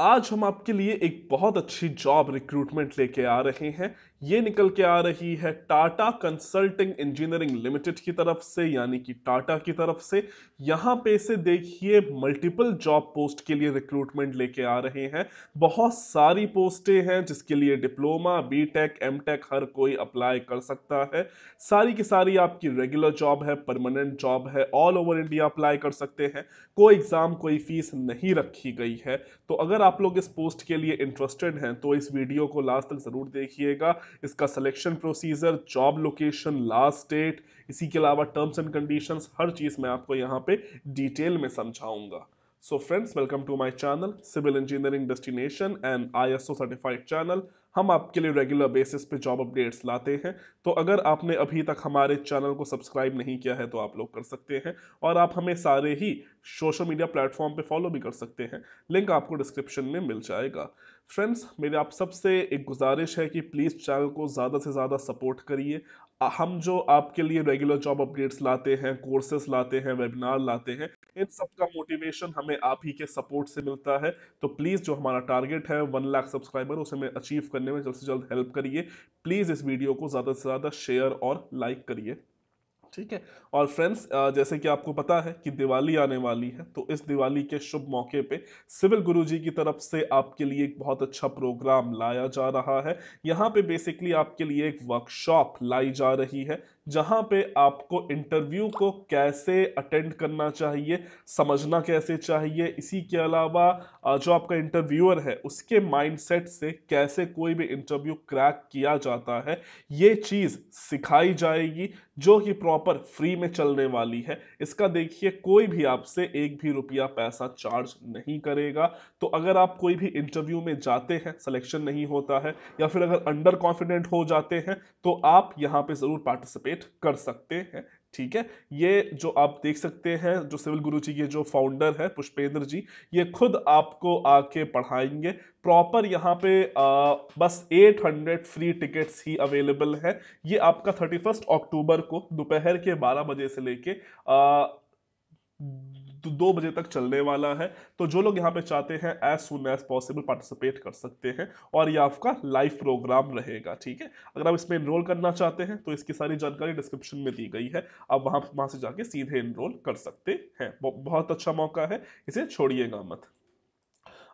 आज हम आपके लिए एक बहुत अच्छी जॉब रिक्रूटमेंट लेके आ रहे हैं ये निकल के आ रही है टाटा कंसल्टिंग इंजीनियरिंग लिमिटेड की तरफ से यानी कि टाटा की तरफ से यहाँ पे से देखिए मल्टीपल जॉब पोस्ट के लिए रिक्रूटमेंट लेके आ रहे हैं बहुत सारी पोस्टें हैं जिसके लिए diploma B tech M tech हर कोई अप्लाई कर सकता है सारी की सारी आपकी रेगुलर जॉब है परमानेंट जॉब है ऑल ओवर इंडिया अप्लाई कर सकते हैं कोई एग्ज़ाम कोई फीस नहीं रखी गई है तो अगर आप लोग इस पोस्ट के लिए इंटरेस्टेड हैं तो इस वीडियो को लास्ट तक ज़रूर देखिएगा इसका selection procedure job location last date इसी के अलावा टर्म्स एंड कंडीशंस हर चीज़ मैं आपको यहाँ पे डिटेल में समझाऊंगा so friends welcome to my channel civil engineering destination and ISO certified channel हम आपके लिए रेगुलर बेसिस पे जॉब अपडेट्स लाते हैं तो अगर आपने अभी तक हमारे चैनल को सब्सक्राइब नहीं किया है तो आप लोग कर सकते हैं और आप हमें सारे ही सोशल मीडिया प्लेटफॉर्म पे फॉलो भी कर सकते हैं लिंक आपको डिस्क्रिप्शन में मिल जाएगा फ्रेंड्स मेरे आप सबसे एक गुजारिश है कि प्लीज़ चैनल को ज़्यादा से ज़्यादा सपोर्ट करिए हम जो आपके लिए रेगुलर जॉब अपडेट्स लाते हैं कोर्सेस लाते हैं वेबिनार लाते हैं इन सब का मोटिवेशन हमें आप ही के सपोर्ट से मिलता है तो प्लीज़ जो हमारा टारगेट है वन लाख सब्सक्राइबर उसे हमें अचीव करने में जल्द से जल्द हेल्प करिए प्लीज़ इस वीडियो को ज़्यादा से ज़्यादा शेयर और लाइक करिए ठीक है और फ्रेंड्स जैसे कि आपको पता है कि दिवाली आने वाली है तो इस दिवाली के शुभ मौके पे सिविल गुरुजी की तरफ से आपके लिए एक बहुत अच्छा प्रोग्राम लाया जा रहा है यहाँ पे बेसिकली आपके लिए एक वर्कशॉप लाई जा रही है जहां पे आपको इंटरव्यू को कैसे अटेंड करना चाहिए समझना कैसे चाहिए इसी के अलावा जो आपका इंटरव्यूअर है उसके माइंडसेट से कैसे कोई भी इंटरव्यू क्रैक किया जाता है ये चीज़ सिखाई जाएगी जो कि प्रॉपर फ्री में चलने वाली है इसका देखिए कोई भी आपसे एक भी रुपया पैसा चार्ज नहीं करेगा तो अगर आप कोई भी इंटरव्यू में जाते हैं सिलेक्शन नहीं होता है या फिर अगर अंडर कॉन्फिडेंट हो जाते हैं तो आप यहाँ पे ज़रूर पार्टिसिपेट क्रिएट कर सकते हैं ठीक है ये जो आप देख सकते हैं जो सिविल गुरु जी के जो फाउंडर है पुष्पेंद्र जी ये खुद आपको आके पढ़ाएंगे प्रॉपर यहाँ पे आ, बस 800 फ्री टिकट्स ही अवेलेबल है ये आपका 31 अक्टूबर को दोपहर के 12 बजे से लेके तो दो बजे तक चलने वाला है तो जो लोग यहाँ पे चाहते हैं as soon as possible participate कर सकते हैं और ये आपका लाइव प्रोग्राम रहेगा ठीक है अगर आप इसमें इनरोल करना चाहते हैं तो इसकी सारी जानकारी डिस्क्रिप्शन में दी गई है आप वहाँ वहाँ से जाके सीधे इनरोल कर सकते हैं बहुत अच्छा मौका है इसे छोड़िएगा मत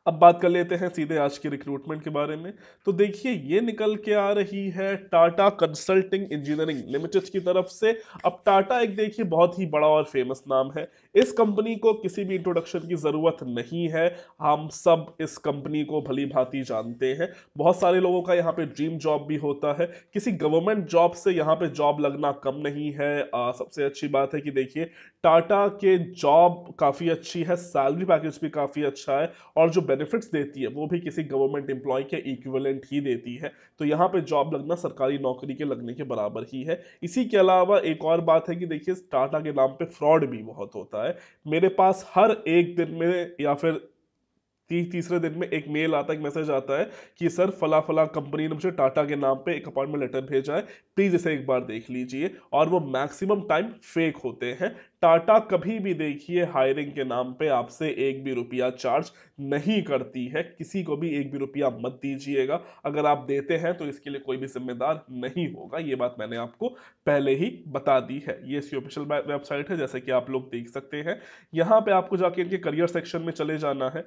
अब बात कर लेते हैं सीधे आज के रिक्रूटमेंट के बारे में तो देखिए ये निकल के आ रही है टाटा कंसल्टिंग इंजीनियरिंग लिमिटेड की तरफ से अब टाटा एक देखिए बहुत ही बड़ा और फेमस नाम है इस कंपनी को किसी भी इंट्रोडक्शन की ज़रूरत नहीं है हम सब इस कंपनी को भली भांति जानते हैं बहुत सारे लोगों का यहाँ पे ड्रीम जॉब भी होता है किसी गवर्नमेंट जॉब से यहाँ पे जॉब लगना कम नहीं है आ, सबसे अच्छी बात है कि देखिए टाटा के जॉब काफ़ी अच्छी है सैलरी पैकेज भी काफ़ी अच्छा है और जो बेनिफिट्स देती है वो भी किसी गवर्नमेंट एम्प्लॉय के इक्विवेलेंट ही देती है तो यहाँ पे जॉब लगना सरकारी नौकरी के लगने के बराबर ही है इसी के अलावा एक और बात है कि देखिए टाटा के नाम पे फ्रॉड भी बहुत होता है है मेरे पास हर एक दिन में या फिर ती, तीसरे दिन में एक मेल आता है एक मैसेज आता है कि सर फला फला कंपनी ने मुझे टाटा के नाम पे एक अपॉइंटमेंट लेटर भेजा है प्लीज़ इसे एक बार देख लीजिए और वो मैक्सिमम टाइम फेक होते हैं टाटा कभी भी देखिए हायरिंग के नाम पे आपसे एक भी रुपया चार्ज नहीं करती है किसी को भी एक भी रुपया मत दीजिएगा अगर आप देते हैं तो इसके लिए कोई भी जिम्मेदार नहीं होगा ये बात मैंने आपको पहले ही बता दी है ये इसकी ऑफिशियल वेबसाइट है जैसे कि आप लोग देख सकते हैं यहाँ पे आपको जाके इनके करियर सेक्शन में चले जाना है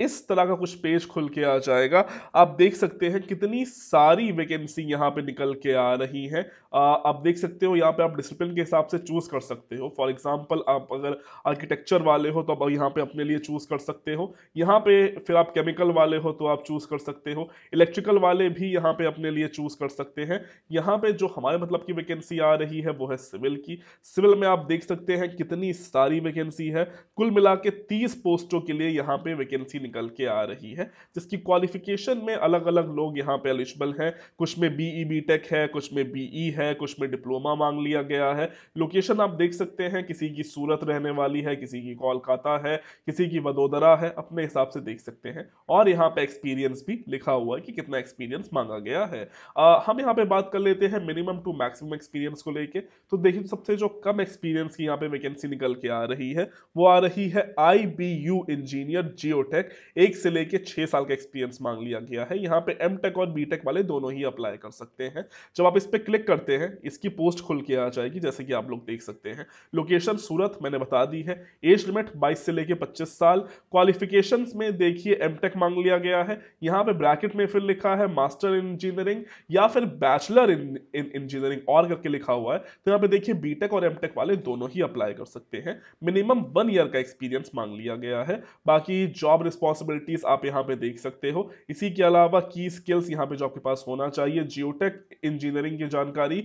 इस तरह का कुछ पेज खुल के आ जाएगा आप देख सकते हैं कितनी सारी वैकेंसी यहाँ पे निकल के आ रही है आप देख सकते हो यहाँ पे आप डिसिप्लिन के हिसाब से चूज़ कर सकते हो फॉर एग्जांपल आप अगर आर्किटेक्चर वाले हो तो आप यहाँ पे अपने लिए चूज़ कर सकते हो यहाँ पे फिर आप केमिकल वाले हो तो आप चूज़ कर सकते हो इलेक्ट्रिकल वाले भी यहाँ पे अपने लिए चूज़ कर सकते हैं यहाँ पे जो हमारे मतलब की वैकेंसी आ रही है वो है सिविल की सिविल में आप देख सकते हैं कितनी सारी वैकेंसी है कुल मिला के तीस पोस्टों के लिए यहाँ पे वैकेंसी निकल के आ रही है जिसकी क्वालिफिकेशन में अलग अलग लोग यहाँ पे एलिजिबल हैं कुछ में बी टेक e, है कुछ में बीई e है कुछ में डिप्लोमा मांग लिया गया है लोकेशन आप देख सकते हैं किसी की सूरत रहने वाली है किसी की कोलकाता है किसी की वडोदरा है अपने हिसाब से देख सकते हैं और यहाँ पे एक्सपीरियंस भी लिखा हुआ है कि कितना एक्सपीरियंस मांगा गया है आ, हम यहाँ पे बात कर लेते हैं मिनिमम टू मैक्सिमम एक्सपीरियंस को लेके तो देखिए सबसे जो कम एक्सपीरियंस की यहाँ पे वैकेंसी निकल के आ रही है वो आ रही है आई इंजीनियर जियोटेक एक से लेके छह साल का एक्सपीरियंस मांग लिया गया है यहाँ पे एम टेक और बीटेक वाले दोनों ही अप्लाई कर सकते हैं जब आप इस पर क्लिक करते हैं इसकी पोस्ट खुल के आ जाएगी जैसे कि आप लोग देख सकते हैं लोकेशन सूरत मैंने बता दी है एज लिमिट बाईस से लेके पच्चीस साल क्वालिफिकेशन में देखिए एम मांग लिया गया है यहाँ पे ब्रैकेट में फिर लिखा है मास्टर इन इंजीनियरिंग या फिर बैचलर इन इंजीनियरिंग और करके लिखा हुआ है तो यहाँ पे देखिए बीटेक और एमटेक वाले दोनों ही अप्लाई कर सकते हैं मिनिमम वन ईयर का एक्सपीरियंस मांग लिया गया है बाकी जॉब रिस्पॉन्स पॉसिबिलिटीज आप यहाँ पे देख सकते हो इसी के अलावा की स्किल्स यहाँ पे जो आपके पास होना चाहिए जियोटेक इंजीनियरिंग की जानकारी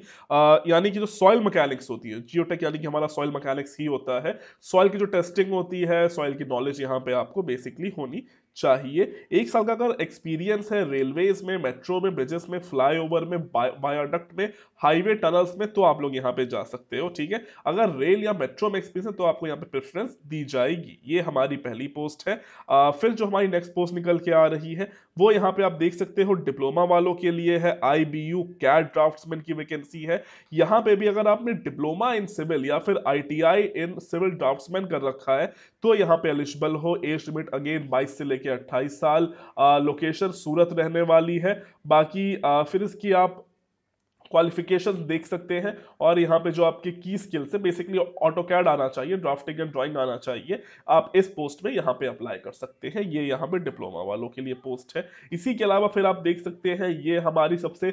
यानी कि जो सॉइल मैकेनिक्स होती है जियोटेक यानी कि हमारा सॉइल मैकेनिक्स ही होता है सॉइल की जो टेस्टिंग होती है सॉइल की नॉलेज यहाँ पे आपको बेसिकली होनी चाहिए एक साल का अगर एक्सपीरियंस है रेलवेज में मेट्रो में ब्रिजेस में फ्लाईओवर में बायोडक्ट में हाईवे टनल्स में तो आप लोग यहाँ पे जा सकते हो ठीक है अगर रेल या मेट्रो में एक्सपीरियंस है तो आपको यहाँ पे प्रेफरेंस दी जाएगी ये हमारी पहली पोस्ट है आ, फिर जो हमारी नेक्स्ट पोस्ट निकल के आ रही है वो यहाँ पे आप देख सकते हो डिप्लोमा वालों के लिए है I B U CAD draftsman की वैकेंसी है यहाँ पे भी अगर आपने डिप्लोमा इन सिविल या फिर I T I in civil draftsman कर रखा है तो यहाँ पे एलिजिबल हो एज लिमिट अगेन बाईस से लेकर लेके 28 साल लोकेशन सूरत रहने वाली है बाकी फिर इसकी आप क्वालिफिकेशन देख सकते हैं और यहाँ पे जो आपके की स्किल्स है बेसिकली ऑटो कैड आना चाहिए ड्राफ्टिंग एंड ड्राइंग आना चाहिए आप इस पोस्ट में यहाँ पे अप्लाई कर सकते हैं ये यहाँ पे डिप्लोमा वालों के लिए पोस्ट है इसी के अलावा फिर आप देख सकते हैं ये हमारी सबसे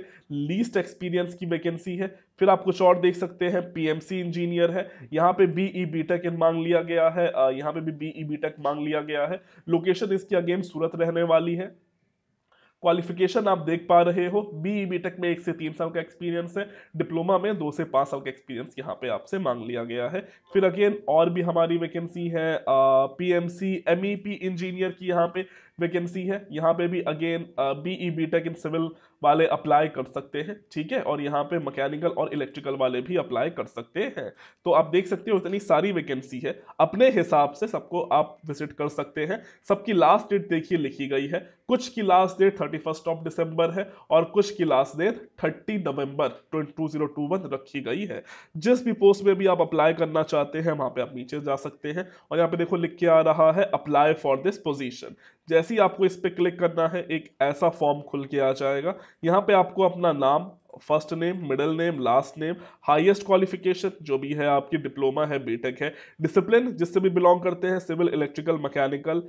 लीस्ट एक्सपीरियंस की वैकेंसी है फिर आप कुछ और देख सकते हैं पीएमसी इंजीनियर है यहाँ पे बीई बीटेक e मांग लिया गया है यहाँ पे भी बीई बीटेक e मांग लिया गया है लोकेशन इसकी अगेन सूरत रहने वाली है क्वालिफिकेशन आप देख पा रहे हो बी बी टेक में एक से तीन साल का एक्सपीरियंस है डिप्लोमा में दो से पाँच साल का एक्सपीरियंस यहाँ पे आपसे मांग लिया गया है फिर अगेन और भी हमारी वैकेंसी है P M C M E P engineer की यहाँ पे वैकेंसी है यहाँ पे भी again B E B tech in civil वाले अप्लाई कर सकते हैं ठीक है और यहाँ पे मैकेनिकल और इलेक्ट्रिकल वाले भी अप्लाई कर सकते हैं तो आप देख सकते हो इतनी सारी वैकेंसी है अपने हिसाब से सबको आप विजिट कर सकते हैं सबकी लास्ट डेट देखिए लिखी गई है कुछ की last date thirty first of December है और कुछ की last date thirty November two zero two one रखी गई है जिस भी पोस्ट में भी आप अप्लाई करना चाहते हैं वहाँ पे आप नीचे जा सकते हैं और यहाँ पे देखो लिख के आ रहा है अप्लाई फॉर दिस पोजिशन जैसे ही आपको इस पर क्लिक करना है एक ऐसा फॉर्म खुल के आ जाएगा यहाँ पे आपको अपना नाम first name middle name last name highest qualification जो भी है आपकी डिप्लोमा है बीटेक है डिसिप्लिन जिससे भी बिलोंग करते हैं civil electrical mechanical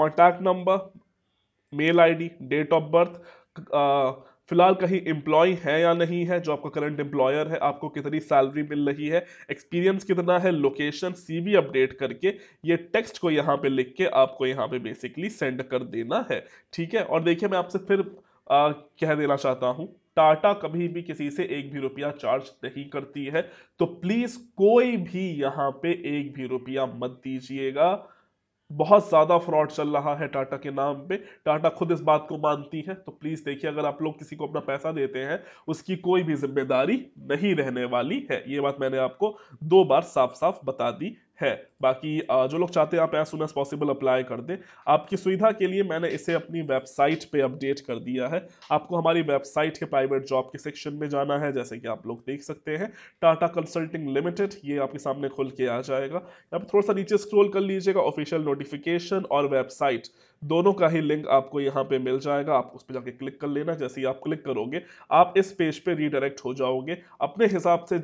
contact number mail I date of birth फिलहाल कहीं एम्प्लॉय है या नहीं है जो आपका करंट एम्प्लॉयर है आपको कितनी सैलरी मिल रही है एक्सपीरियंस कितना है लोकेशन सीवी अपडेट करके ये टेक्स्ट को यहाँ पे लिख के आपको यहाँ पे बेसिकली सेंड कर देना है ठीक है और देखिए मैं आपसे फिर आ, कह देना चाहता हूँ टाटा कभी भी किसी से एक भी रुपया चार्ज नहीं करती है तो प्लीज कोई भी यहाँ पे एक भी रुपया मत दीजिएगा बहुत ज़्यादा फ्रॉड चल रहा है टाटा के नाम पे टाटा खुद इस बात को मानती है तो प्लीज़ देखिए अगर आप लोग किसी को अपना पैसा देते हैं उसकी कोई भी जिम्मेदारी नहीं रहने वाली है ये बात मैंने आपको दो बार साफ साफ बता दी है बाकी जो लोग चाहते हैं आप as soon as possible apply कर दें आपकी सुविधा के लिए मैंने इसे अपनी वेबसाइट पे अपडेट कर दिया है आपको हमारी वेबसाइट के प्राइवेट जॉब के सेक्शन में जाना है जैसे कि आप लोग देख सकते हैं टाटा कंसल्टिंग लिमिटेड ये आपके सामने खुल के आ जाएगा यहाँ थोड़ा सा नीचे स्क्रोल कर लीजिएगा ऑफिशियल नोटिफिकेशन और वेबसाइट दोनों का ही लिंक आपको यहाँ पे मिल जाएगा आप उस पर जाके क्लिक कर लेना जैसे ही आप क्लिक करोगे आप इस पेज पे रीडायरेक्ट हो जाओगे अपने हिसाब से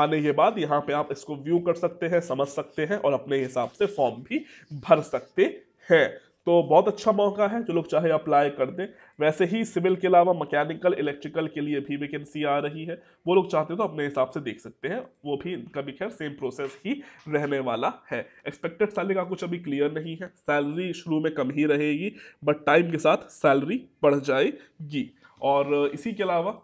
आने के बाद यहाँ पे आप इसको व्यू कर सकते हैं समझ सकते हैं और अपने हिसाब से फॉर्म भी भर सकते हैं तो बहुत अच्छा मौका है जो लोग चाहे अप्लाई कर दें वैसे ही सिविल के अलावा मैकेनिकल इलेक्ट्रिकल के लिए भी वैकेंसी आ रही है वो लोग चाहते हैं तो अपने हिसाब से देख सकते हैं वो भी इनका भी खैर सेम प्रोसेस ही रहने वाला है एक्सपेक्टेड सैलरी का कुछ अभी क्लियर नहीं है सैलरी शुरू में कम ही रहेगी बट टाइम के साथ सैलरी बढ़ जाएगी और इसी के अलावा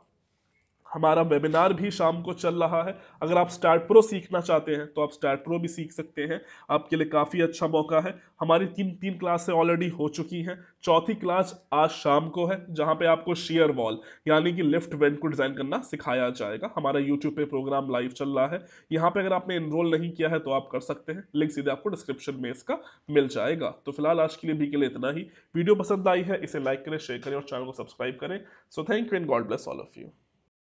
हमारा वेबिनार भी शाम को चल रहा है अगर आप स्टार्ट प्रो सीखना चाहते हैं तो आप स्टार्ट प्रो भी सीख सकते हैं आपके लिए काफ़ी अच्छा मौका है हमारी तीन तीन क्लासें ऑलरेडी हो चुकी हैं चौथी क्लास आज शाम को है जहाँ पे आपको शेयर वॉल यानी कि लेफ्ट वेंट को डिज़ाइन करना सिखाया जाएगा हमारा यूट्यूब पे प्रोग्राम लाइव चल रहा है यहाँ पर अगर आपने इनरोल नहीं किया है तो आप कर सकते हैं लिंक सीधे आपको डिस्क्रिप्शन में इसका मिल जाएगा तो फिलहाल आज के लिए भी के लिए इतना ही वीडियो पसंद आई है इसे लाइक करें शेयर करें और चैनल को सब्सक्राइब करें so thank you and God bless all of you